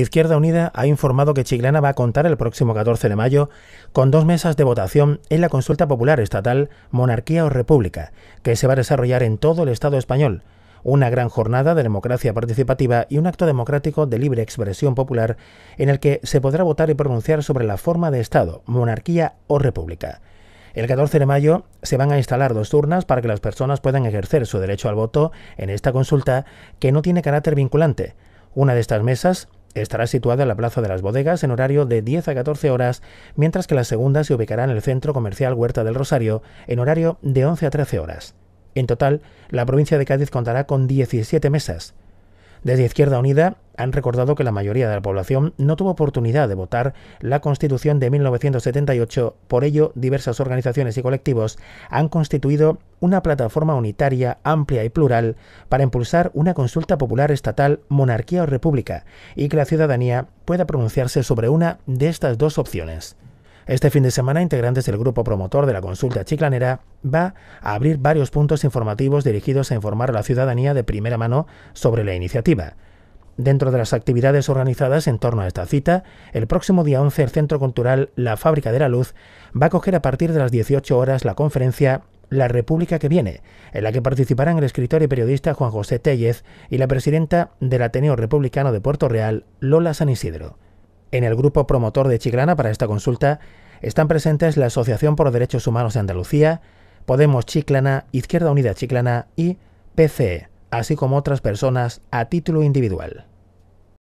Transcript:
Izquierda Unida ha informado que Chiclana va a contar el próximo 14 de mayo con dos mesas de votación en la consulta popular estatal Monarquía o República, que se va a desarrollar en todo el Estado español. Una gran jornada de democracia participativa y un acto democrático de libre expresión popular en el que se podrá votar y pronunciar sobre la forma de Estado, monarquía o república. El 14 de mayo se van a instalar dos urnas para que las personas puedan ejercer su derecho al voto en esta consulta que no tiene carácter vinculante. Una de estas mesas Estará situada en la Plaza de las Bodegas en horario de 10 a 14 horas, mientras que la segunda se ubicará en el Centro Comercial Huerta del Rosario en horario de 11 a 13 horas. En total, la provincia de Cádiz contará con 17 mesas. Desde Izquierda Unida han recordado que la mayoría de la población no tuvo oportunidad de votar la Constitución de 1978, por ello diversas organizaciones y colectivos han constituido una plataforma unitaria, amplia y plural para impulsar una consulta popular estatal, monarquía o república, y que la ciudadanía pueda pronunciarse sobre una de estas dos opciones. Este fin de semana, integrantes del grupo promotor de la consulta chiclanera va a abrir varios puntos informativos dirigidos a informar a la ciudadanía de primera mano sobre la iniciativa. Dentro de las actividades organizadas en torno a esta cita, el próximo día 11 el Centro Cultural La Fábrica de la Luz va a coger a partir de las 18 horas la conferencia la República que viene, en la que participarán el escritor y periodista Juan José Tellez y la presidenta del Ateneo Republicano de Puerto Real, Lola San Isidro. En el grupo promotor de Chiclana para esta consulta están presentes la Asociación por Derechos Humanos de Andalucía, Podemos Chiclana, Izquierda Unida Chiclana y PCE, así como otras personas a título individual.